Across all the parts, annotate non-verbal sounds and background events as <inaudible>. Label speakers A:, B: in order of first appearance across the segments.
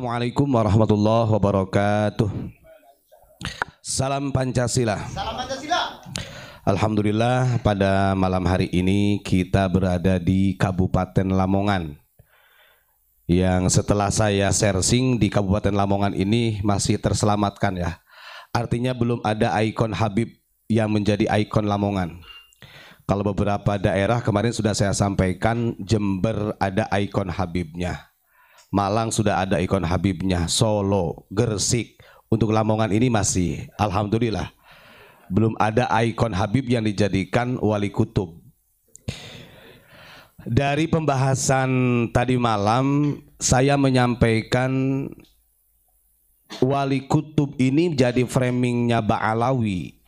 A: Assalamualaikum warahmatullahi wabarakatuh. Salam Pancasila. Salam Pancasila. Alhamdulillah pada malam hari ini kita berada di Kabupaten Lamongan. Yang setelah saya searching di Kabupaten Lamongan ini masih terselamatkan ya. Artinya belum ada ikon Habib yang menjadi ikon Lamongan. Kalau beberapa daerah kemarin sudah saya sampaikan Jember ada ikon Habibnya. Malang sudah ada ikon Habibnya, Solo, Gersik. Untuk Lamongan ini masih, Alhamdulillah, belum ada ikon Habib yang dijadikan wali kutub. Dari pembahasan tadi malam, saya menyampaikan wali kutub ini jadi framingnya Ba'alawi.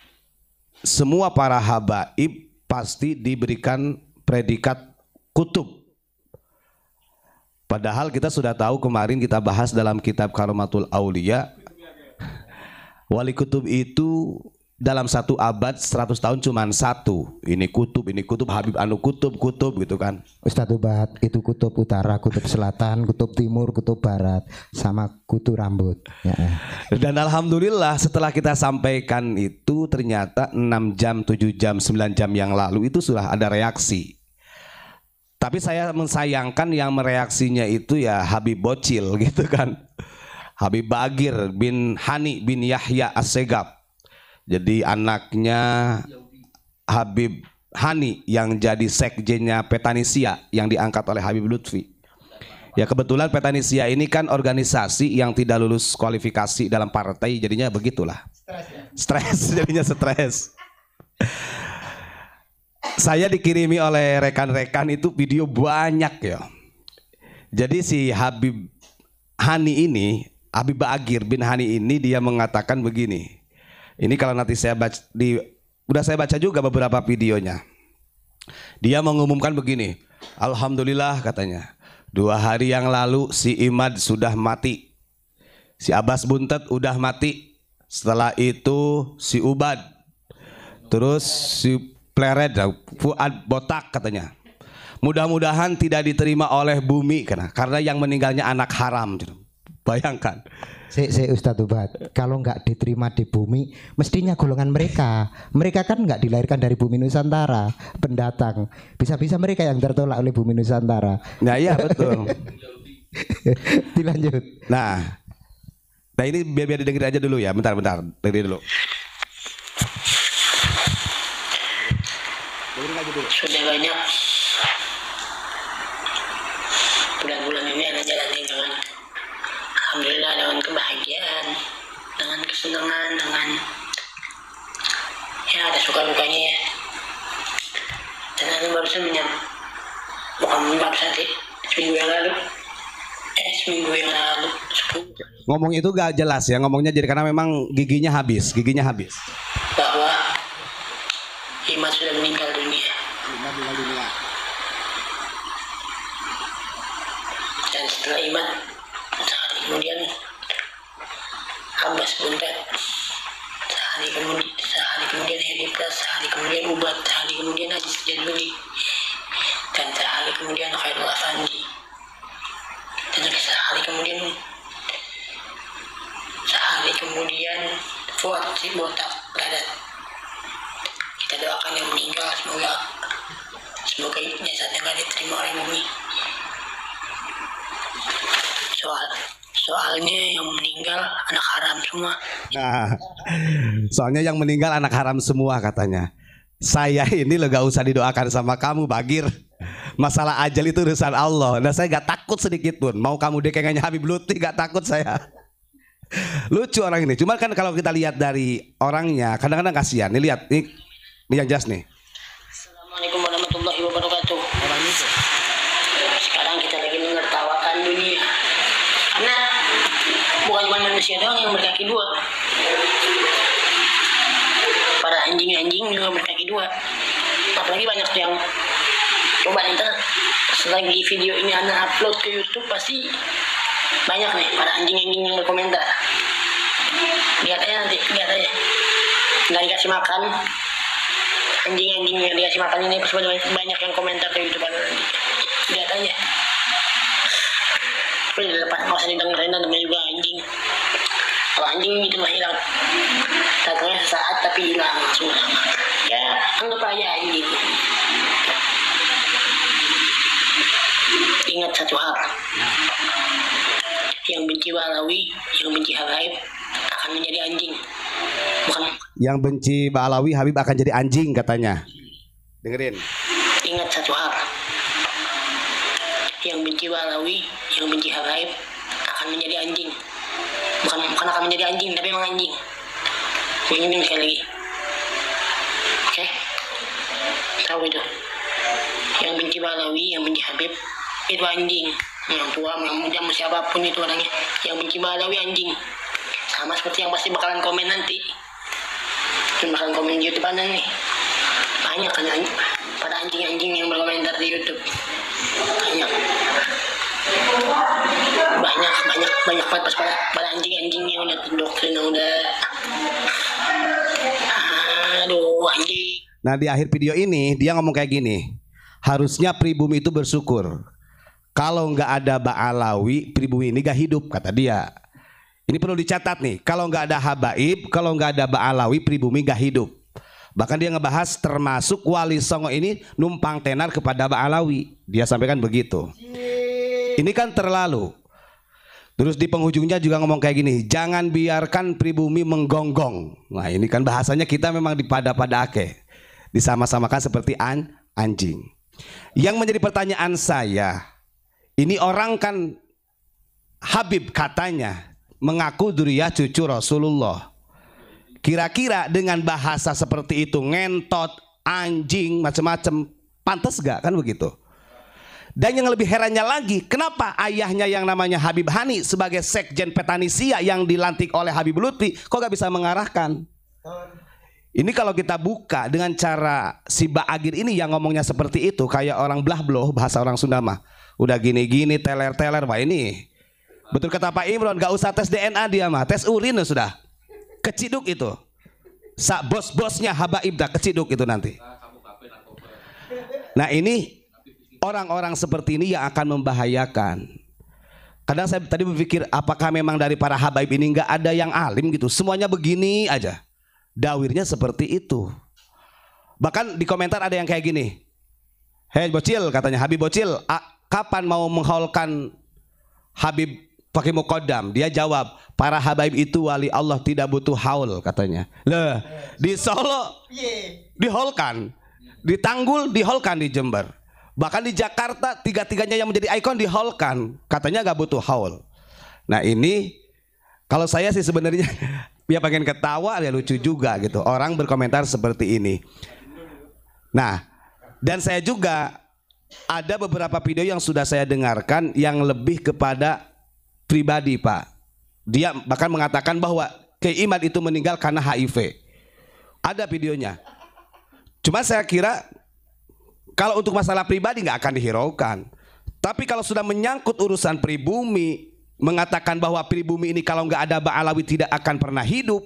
A: Semua para habaib pasti diberikan predikat kutub Padahal kita sudah tahu kemarin kita bahas dalam kitab Karomatul Aulia Wali kutub itu dalam satu abad 100 tahun cuman satu. Ini kutub, ini kutub, Habib Anu kutub, kutub gitu kan. Ustaz Ubat, itu kutub utara, kutub selatan, kutub timur, kutub barat, sama kutub rambut. Ya. ya. Dan Alhamdulillah setelah kita sampaikan itu ternyata 6 jam, 7 jam, 9 jam yang lalu itu sudah ada reaksi tapi saya mensayangkan yang mereaksinya itu ya Habib Bocil <laughs> gitu kan. Habib Bagir bin Hani bin Yahya Assegab. Jadi anaknya Habib Hani yang jadi sekjennya Petanisia yang diangkat oleh Habib Lutfi. Ya kebetulan Petanisia ini kan organisasi yang tidak lulus kualifikasi dalam partai jadinya begitulah. Stres ya? Stres <laughs> jadinya stres saya dikirimi oleh rekan-rekan itu video banyak ya. Jadi si Habib Hani ini, Habib Bagir bin Hani ini dia mengatakan begini. Ini kalau nanti saya baca di udah saya baca juga beberapa videonya. Dia mengumumkan begini, alhamdulillah katanya. Dua hari yang lalu si Imad sudah mati. Si Abbas Buntet udah mati. Setelah itu si Ubad. Terus si pleret Fuad botak katanya. Mudah-mudahan tidak diterima oleh bumi karena karena yang meninggalnya anak haram. Gitu. Bayangkan. Si, si Ustaz Ubat, kalau nggak diterima di bumi, mestinya golongan mereka. Mereka kan nggak dilahirkan dari bumi Nusantara, pendatang. Bisa-bisa mereka yang tertolak oleh bumi Nusantara. Nah iya betul. <laughs> Dilanjut. Nah, nah ini biar biar didengar aja dulu ya, bentar-bentar, dengar dulu. Waduh. Sudah
B: banyak bulan-bulan ini ada jalan dengan Alhamdulillah dengan kebahagiaan, dengan kesenangan, dengan ya ada suka dukanya ya. Dan anak barusan menyam, bukan barusan sih, seminggu yang lalu eh seminggu yang lalu
A: ngomong itu gak jelas ya ngomongnya jadi karena memang giginya habis giginya habis
B: bahwa Iman sudah meninggal meninggal dunia dan setelah iman sehari kemudian hamba sebentar sehari kemudian sehari kemudian Herika sehari kemudian ubat sehari kemudian Haji Sejaduli dan sehari kemudian Khairul Afandi dan sehari kemudian sehari kemudian Fuad si botak dadat kita doakan yang meninggal semoga semoga jasadnya gak diterima oleh bumi soal soalnya yang meninggal anak haram semua
A: nah, soalnya yang meninggal anak haram semua katanya saya ini lo gak usah didoakan sama kamu bagir masalah ajal itu urusan Allah dan nah, saya gak takut sedikit pun mau kamu dekengannya Habib Lutfi gak takut saya lucu orang ini cuma kan kalau kita lihat dari orangnya kadang-kadang kasihan nih lihat nih, nih yang jelas nih
B: Assalamualaikum sekarang kita lagi menertawakan dunia karena bukan cuma manusia doang yang berkaki dua para anjing-anjing juga berkaki dua apalagi banyak yang coba ntar selagi video ini anda upload ke YouTube pasti banyak nih para anjing-anjing yang berkomentar lihat aja nanti lihat aja nggak dikasih makan anjing-anjing yang dikasih makan ini pasti banyak yang komentar ke YouTube anda nanti kayaknya tapi udah lepas kawasan hidang Rena ada juga anjing kalau anjing itu mah hilang datangnya sesaat tapi hilang semua. ya anggap aja anjing ingat satu hal yang benci walawi, yang benci Habib akan menjadi anjing bukan
A: yang benci Balawi Habib akan jadi anjing katanya dengerin
B: yang benci Walawi yang benci Habaib akan menjadi anjing bukan bukan akan menjadi anjing tapi emang anjing gue sekali lagi oke okay? tahu itu yang benci walawi, yang benci Habib itu anjing yang tua yang muda yang siapapun itu orangnya yang benci walawi, anjing sama seperti yang pasti bakalan komen nanti cuma bakalan komen di YouTube anda nih banyak kan anjing, Pada anjing-anjing yang berkomentar di YouTube banyak banyak banyak banyak banget pas pada anjing anjingnya udah udah aduh anjing
A: nah di akhir video ini dia ngomong kayak gini harusnya pribumi itu bersyukur kalau nggak ada Baalawi pribumi ini gak hidup kata dia ini perlu dicatat nih kalau nggak ada Habaib kalau nggak ada Baalawi pribumi gak hidup Bahkan dia ngebahas termasuk Wali Songo ini numpang tenar kepada Alawi. Dia sampaikan begitu. Ini kan terlalu. Terus di penghujungnya juga ngomong kayak gini, jangan biarkan pribumi menggonggong. Nah ini kan bahasanya kita memang dipada-pada ake. Disama-samakan seperti an anjing. Yang menjadi pertanyaan saya, ini orang kan Habib katanya mengaku duriah cucu Rasulullah. Kira-kira dengan bahasa seperti itu ngentot, anjing, macam-macam, pantas gak kan begitu? Dan yang lebih herannya lagi, kenapa ayahnya yang namanya Habib Hani sebagai sekjen Petanisia yang dilantik oleh Habib Lutfi, kok gak bisa mengarahkan? Ini kalau kita buka dengan cara si Agir ini yang ngomongnya seperti itu, kayak orang belah bloh bahasa orang Sunda mah. Udah gini-gini, teler-teler, wah ini. Betul kata Pak Imron, gak usah tes DNA dia mah, tes urin ya sudah. Keciduk itu. Sak bos-bosnya habaib dah keciduk itu nanti. Nah ini orang-orang seperti ini yang akan membahayakan. Kadang saya tadi berpikir apakah memang dari para habaib ini nggak ada yang alim gitu. Semuanya begini aja. Dawirnya seperti itu. Bahkan di komentar ada yang kayak gini. Hei bocil katanya Habib bocil, kapan mau menghaulkan Habib pakai mukodam. Dia jawab, para habaib itu wali Allah tidak butuh haul katanya. leh di Solo diholkan, ditanggul diholkan di Jember. Bahkan di Jakarta tiga-tiganya yang menjadi ikon diholkan, katanya gak butuh haul. Nah ini kalau saya sih sebenarnya dia <laughs> ya pengen ketawa ya lucu juga gitu. Orang berkomentar seperti ini. Nah, dan saya juga ada beberapa video yang sudah saya dengarkan yang lebih kepada pribadi Pak. Dia bahkan mengatakan bahwa keiman itu meninggal karena HIV. Ada videonya. Cuma saya kira kalau untuk masalah pribadi nggak akan dihiraukan. Tapi kalau sudah menyangkut urusan pribumi, mengatakan bahwa pribumi ini kalau nggak ada Ba'alawi tidak akan pernah hidup.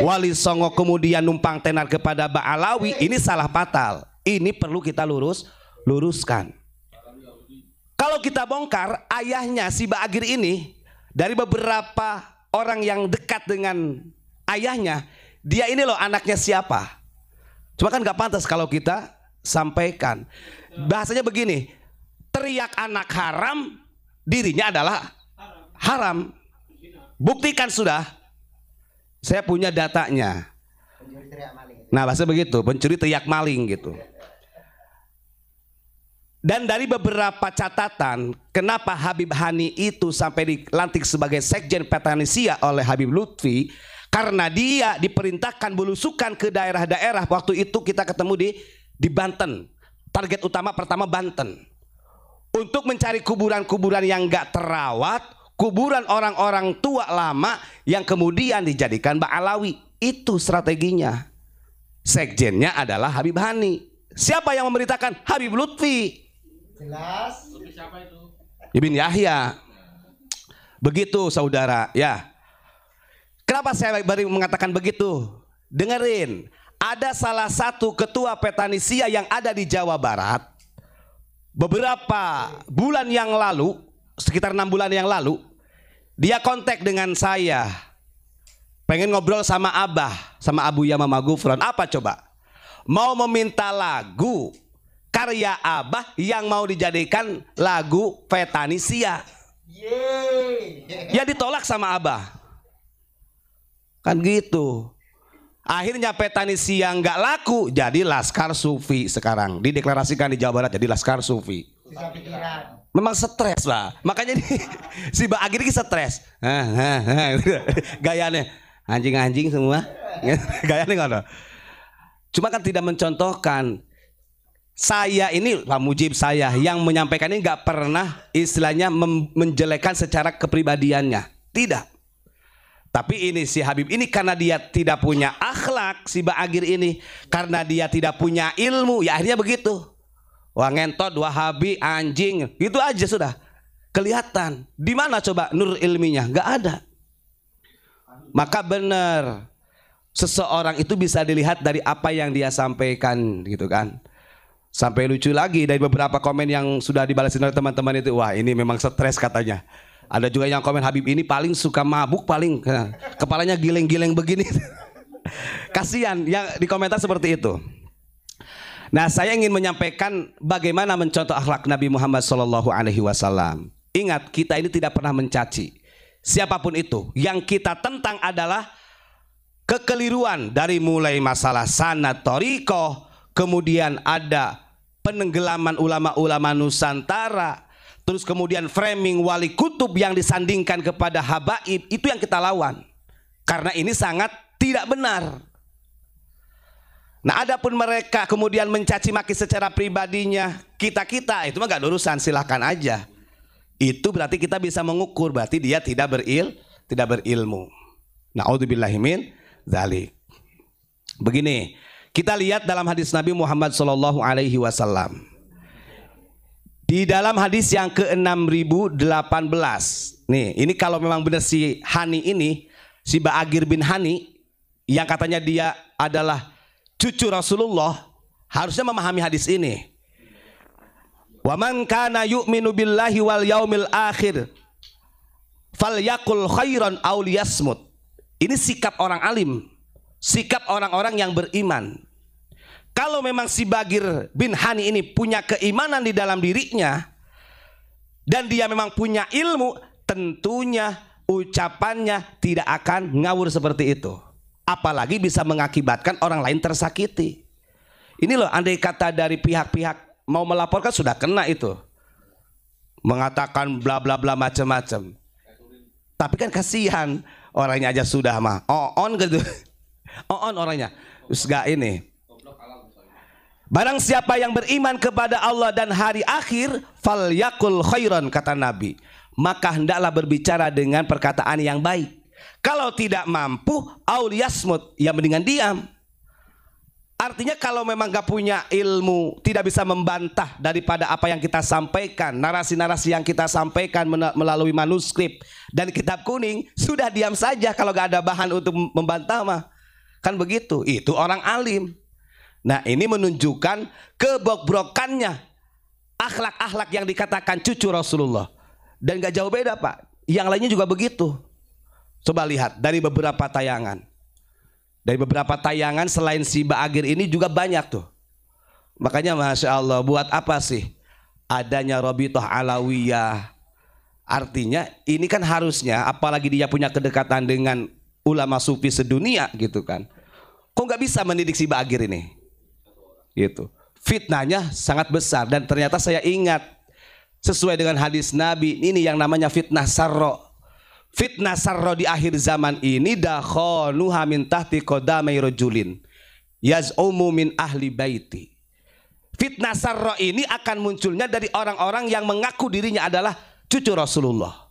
A: Wali Songo kemudian numpang tenar kepada Ba'alawi, ini salah fatal. Ini perlu kita lurus, luruskan. Kalau kita bongkar, ayahnya si Ba'agir ini dari beberapa orang yang dekat dengan ayahnya, dia ini loh anaknya siapa. Cuma kan gak pantas kalau kita sampaikan. Bahasanya begini, teriak anak haram, dirinya adalah haram. Buktikan sudah. Saya punya datanya. Nah bahasa begitu, pencuri teriak maling gitu. Dan dari beberapa catatan, kenapa Habib Hani itu sampai dilantik sebagai Sekjen Petanisia oleh Habib Lutfi, karena dia diperintahkan belusukan ke daerah-daerah. Waktu itu kita ketemu di di Banten. Target utama pertama Banten. Untuk mencari kuburan-kuburan yang gak terawat, kuburan orang-orang tua lama yang kemudian dijadikan Ba'alawi. Itu strateginya. Sekjennya adalah Habib Hani. Siapa yang memberitakan? Habib Lutfi.
B: Jelas. siapa
A: itu? Ibn Yahya. Begitu saudara, ya. Kenapa saya baru mengatakan begitu? Dengerin, ada salah satu ketua petanisia yang ada di Jawa Barat. Beberapa bulan yang lalu, sekitar enam bulan yang lalu, dia kontak dengan saya. Pengen ngobrol sama Abah, sama Abu Yamama Gufron. Apa coba? Mau meminta lagu karya Abah yang mau dijadikan lagu Vetanisia. Ya ditolak sama Abah. Kan gitu. Akhirnya Vetanisia nggak laku, jadi Laskar Sufi sekarang. Dideklarasikan di Jawa Barat jadi Laskar Sufi. memang stres lah. Makanya di, <laughs> si Mbak Agir ini stres. <laughs> Gayanya anjing-anjing semua. <laughs> Gayanya ada. Cuma kan tidak mencontohkan saya ini Pak Mujib saya yang menyampaikan ini nggak pernah istilahnya menjelekan secara kepribadiannya tidak tapi ini si Habib ini karena dia tidak punya akhlak si Baagir ini karena dia tidak punya ilmu ya akhirnya begitu wah ngentot wah habi anjing itu aja sudah kelihatan di mana coba nur ilminya nggak ada maka benar seseorang itu bisa dilihat dari apa yang dia sampaikan gitu kan Sampai lucu lagi dari beberapa komen yang sudah dibalasin oleh teman-teman itu. Wah ini memang stres katanya. Ada juga yang komen Habib ini paling suka mabuk paling. Nah, kepalanya giling-giling begini. <laughs> Kasihan yang di komentar seperti itu. Nah, saya ingin menyampaikan bagaimana mencontoh akhlak Nabi Muhammad SAW. Ingat, kita ini tidak pernah mencaci siapapun itu. Yang kita tentang adalah kekeliruan dari mulai masalah sanat toriko, kemudian ada penenggelaman ulama-ulama Nusantara, terus kemudian framing wali kutub yang disandingkan kepada habaib, itu yang kita lawan. Karena ini sangat tidak benar. Nah, adapun mereka kemudian mencaci maki secara pribadinya, kita-kita itu mah gak ada urusan, silahkan aja. Itu berarti kita bisa mengukur, berarti dia tidak beril, tidak berilmu. Nah, min zalik. Begini, kita lihat dalam hadis Nabi Muhammad Shallallahu Alaihi Wasallam. Di dalam hadis yang ke-6018. Nih, ini kalau memang benar si Hani ini, si Ba'agir bin Hani yang katanya dia adalah cucu Rasulullah harusnya memahami hadis ini. Waman kana yu'minu billahi wal yaumil akhir falyakul khairan aw Ini sikap orang alim sikap orang-orang yang beriman. Kalau memang si Bagir bin Hani ini punya keimanan di dalam dirinya dan dia memang punya ilmu, tentunya ucapannya tidak akan ngawur seperti itu. Apalagi bisa mengakibatkan orang lain tersakiti. Ini loh andai kata dari pihak-pihak mau melaporkan sudah kena itu. Mengatakan bla bla bla macam-macam. Tapi kan kasihan orangnya aja sudah mah oh, on gitu. On orangnya. Enggak ini. Barang siapa yang beriman kepada Allah dan hari akhir, fal yakul khairan kata Nabi. Maka hendaklah berbicara dengan perkataan yang baik. Kalau tidak mampu, yasmud ya mendingan diam. Artinya kalau memang gak punya ilmu, tidak bisa membantah daripada apa yang kita sampaikan, narasi-narasi yang kita sampaikan melalui manuskrip dan kitab kuning, sudah diam saja kalau gak ada bahan untuk membantah mah. Kan begitu, itu orang alim. Nah ini menunjukkan kebobrokannya akhlak-akhlak yang dikatakan cucu Rasulullah. Dan gak jauh beda Pak, yang lainnya juga begitu. Coba lihat dari beberapa tayangan. Dari beberapa tayangan selain si Baagir ini juga banyak tuh. Makanya Masya Allah buat apa sih adanya Toh Alawiyah. Artinya ini kan harusnya apalagi dia punya kedekatan dengan ulama sufi sedunia gitu kan. Kok nggak bisa mendidik si Bagir ini? Gitu. Fitnahnya sangat besar dan ternyata saya ingat sesuai dengan hadis Nabi ini yang namanya fitnah sarro. Fitnah sarro di akhir zaman ini dakhonuha min tahti qadamai rajulin yaz'umu min ahli baiti. Fitnah sarro ini akan munculnya dari orang-orang yang mengaku dirinya adalah cucu Rasulullah.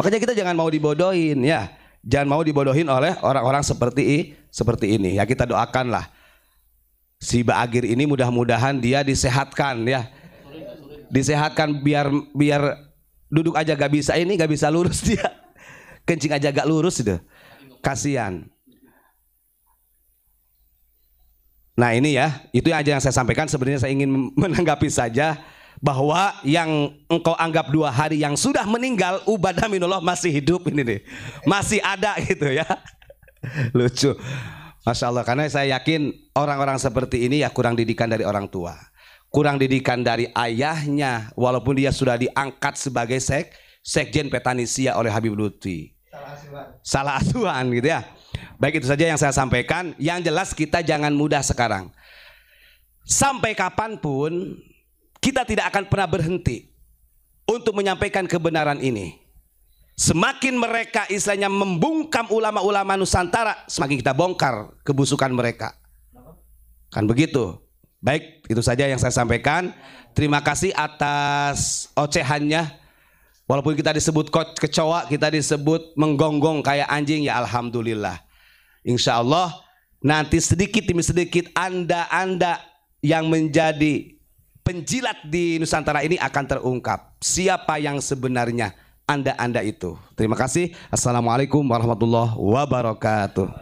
A: Makanya kita jangan mau dibodohin ya. Jangan mau dibodohin oleh orang-orang seperti ini seperti ini. Ya kita doakanlah si Baagir ini mudah-mudahan dia disehatkan ya. Disehatkan biar biar duduk aja gak bisa ini gak bisa lurus <laughs> dia. Kencing aja gak lurus itu. Kasihan. Nah ini ya, itu aja yang saya sampaikan. Sebenarnya saya ingin <laughs> menanggapi saja bahwa yang engkau anggap dua hari yang sudah meninggal, ubadah minullah masih hidup ini nih. Masih ada gitu ya. <laughs> Lucu. Masya Allah, karena saya yakin orang-orang seperti ini ya kurang didikan dari orang tua. Kurang didikan dari ayahnya, walaupun dia sudah diangkat sebagai sek, sekjen petanisia oleh Habib Lutfi. Salah asuhan. Salah asuhan gitu ya. Baik itu saja yang saya sampaikan. Yang jelas kita jangan mudah sekarang. Sampai kapanpun kita tidak akan pernah berhenti untuk menyampaikan kebenaran ini. Semakin mereka istilahnya membungkam ulama-ulama Nusantara, semakin kita bongkar kebusukan mereka. Kan begitu. Baik, itu saja yang saya sampaikan. Terima kasih atas ocehannya. Walaupun kita disebut kecoa, kita disebut menggonggong kayak anjing, ya Alhamdulillah. Insya Allah nanti sedikit demi sedikit Anda-Anda yang menjadi penjilat di Nusantara ini akan terungkap. Siapa yang sebenarnya anda-Anda itu. Terima kasih. Assalamualaikum warahmatullahi wabarakatuh.